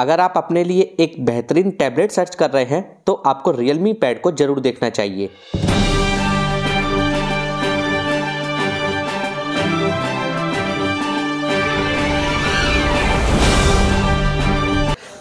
अगर आप अपने लिए एक बेहतरीन टैबलेट सर्च कर रहे हैं तो आपको रियलमी पैड को ज़रूर देखना चाहिए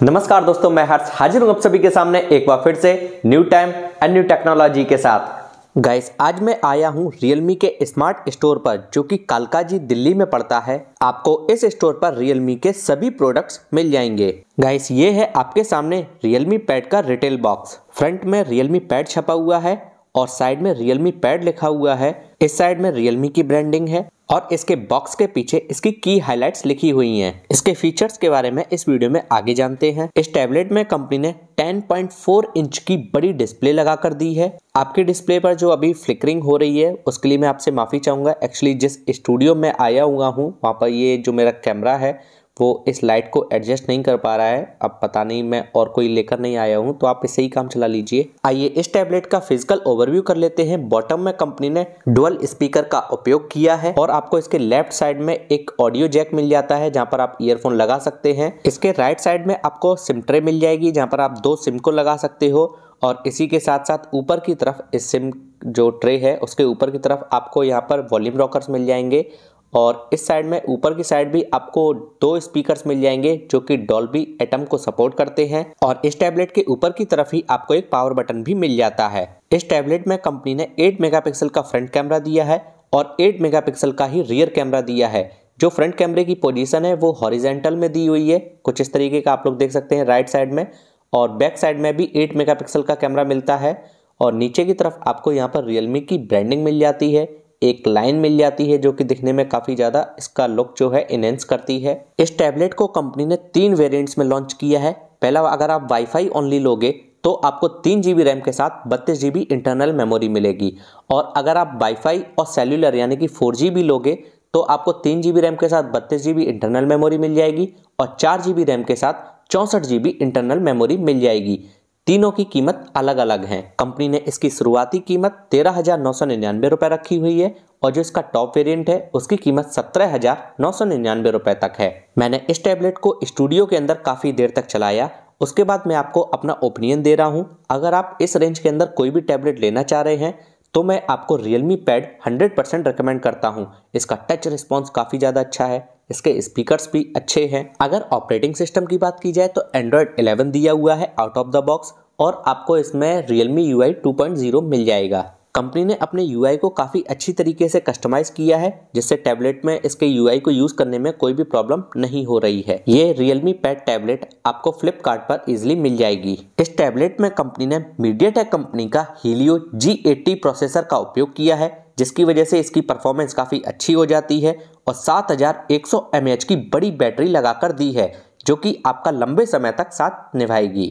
नमस्कार दोस्तों मैं हर्ष हाजिर हूँ आप सभी के सामने एक बार फिर से new time and new technology के साथ गाइस आज मैं आया हूँ Realme के स्मार्ट स्टोर पर जो कि कालकाजी दिल्ली में पड़ता है आपको इस स्टोर पर Realme के सभी प्रोडक्ट्स मिल जाएंगे गाइस ये है आपके सामने Realme पैड का रिटेल बॉक्स फ्रंट में Realme पैड छपा हुआ है और साइड में Realme पैड लिखा हुआ है इस साइड में Realme की ब्रांडिंग है और इसके बॉक्स के पीछे इसकी की हाइलाइट्स लिखी हुई हैं इसके फीचर्स के बारे में इस वीडियो में आगे जानते हैं इस टैबलेट में कंपनी ने 10.4 इंच की बड़ी डिस्प्ले लगा कर दी है आपके डिस्प्ले पर जो अभी फ्लिकरिंग हो रही है उसके लिए मैं आपसे माफ़ी चाहूंगा एक्चुअली जिस स्टूडियो में आया हुआ हूँ वहाँ पर ये जो मेरा कैमरा है वो इस लाइट को एडजस्ट नहीं कर पा रहा है अब पता नहीं मैं और कोई लेकर नहीं आया हूँ तो आप इसे ही काम चला लीजिए आइए इस टैबलेट का फिजिकल ओवरव्यू कर लेते हैं बॉटम में कंपनी ने डुअल स्पीकर का उपयोग किया है और आपको इसके लेफ्ट साइड में एक ऑडियो जैक मिल जाता है जहाँ पर आप ईयरफोन लगा सकते हैं इसके राइट साइड में आपको सिम ट्रे मिल जाएगी जहाँ पर आप दो सिम को लगा सकते हो और इसी के साथ साथ ऊपर की तरफ इस सिम जो ट्रे है उसके ऊपर की तरफ आपको यहाँ पर वॉल्यूम रॉकर्स मिल जाएंगे और इस साइड में ऊपर की साइड भी आपको दो स्पीकर्स मिल जाएंगे जो कि डॉल्बी एटम को सपोर्ट करते हैं और इस टैबलेट के ऊपर की तरफ ही आपको एक पावर बटन भी मिल जाता है इस टैबलेट में कंपनी ने 8 मेगापिक्सल का फ्रंट कैमरा दिया है और 8 मेगापिक्सल का ही रियर कैमरा दिया है जो फ्रंट कैमरे की पोजिशन है वो हॉरिजेंटल में दी हुई है कुछ इस तरीके का आप लोग देख सकते हैं राइट साइड में और बैक साइड में भी एट मेगा का कैमरा मिलता है और नीचे की तरफ आपको यहाँ पर रियलमी की ब्रांडिंग मिल जाती है एक लाइन मिल जाती है जो कि दिखने में काफ़ी ज़्यादा इसका लुक जो है इनहेंस करती है इस टैबलेट को कंपनी ने तीन वेरिएंट्स में लॉन्च किया है पहला अगर आप वाईफाई ओनली लोगे तो आपको तीन जी रैम के साथ बत्तीस जी इंटरनल मेमोरी मिलेगी और अगर आप वाईफाई और सेल्यूलर यानी कि फोर जी लोगे तो आपको तीन जी रैम के साथ बत्तीस जी इंटरनल मेमोरी मिल जाएगी और चार जी रैम के साथ चौंसठ जी इंटरनल मेमोरी मिल जाएगी तीनों की कीमत अलग अलग है कंपनी ने इसकी शुरुआती कीमत तेरह हज़ार नौ सौ निन्यानवे रुपए रखी हुई है और जो इसका टॉप वेरिएंट है उसकी कीमत सत्रह हज़ार नौ सौ निन्यानवे रुपए तक है मैंने इस टैबलेट को स्टूडियो के अंदर काफ़ी देर तक चलाया उसके बाद मैं आपको अपना ओपिनियन दे रहा हूँ अगर आप इस रेंज के अंदर कोई भी टैबलेट लेना चाह रहे हैं तो मैं आपको रियलमी पैड 100% परसेंट रिकमेंड करता हूँ इसका टच रिस्पॉन्स काफ़ी ज़्यादा अच्छा है इसके स्पीकर्स भी अच्छे हैं अगर ऑपरेटिंग सिस्टम की बात की जाए तो एंड्रॉयड 11 दिया हुआ है आउट ऑफ द बॉक्स और आपको इसमें Realme UI 2.0 मिल जाएगा कंपनी ने अपने यू को काफ़ी अच्छी तरीके से कस्टमाइज़ किया है जिससे टैबलेट में इसके यू को यूज़ करने में कोई भी प्रॉब्लम नहीं हो रही है ये रियलमी पैड टैबलेट आपको फ्लिपकार्ट पर इजिली मिल जाएगी इस टैबलेट में कंपनी ने मीडिया टेक कंपनी का हीलियो जी प्रोसेसर का उपयोग किया है जिसकी वजह से इसकी परफॉर्मेंस काफ़ी अच्छी हो जाती है और सात हज़ार एक सौ एम की बड़ी बैटरी लगाकर दी है जो कि आपका लंबे समय तक साथ निभाएगी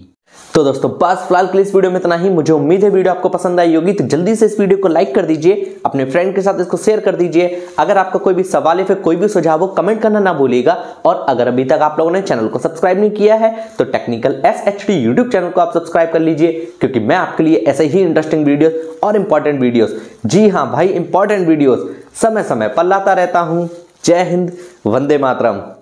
तो दोस्तों बस फिलहाल के लिए इस वीडियो में इतना ही मुझे उम्मीद है वीडियो आपको पसंद आई होगी तो जल्दी से इस वीडियो को लाइक कर दीजिए अपने फ्रेंड के साथ इसको शेयर कर दीजिए अगर आपका कोई भी सवाल है फिर कोई भी सुझाव हो कमेंट करना ना भूलिएगा और अगर अभी तक आप लोगों ने चैनल को सब्सक्राइब नहीं किया है तो technical S H T YouTube channel को आप सब्सक्राइब कर लीजिए क्योंकि मैं आपके लिए ऐसे ही इंटरेस्टिंग वीडियो और इंपॉर्टेंट वीडियो जी हाँ भाई इंपॉर्टेंट वीडियो समय समय पर लाता रहता हूं जय हिंद वंदे मातरम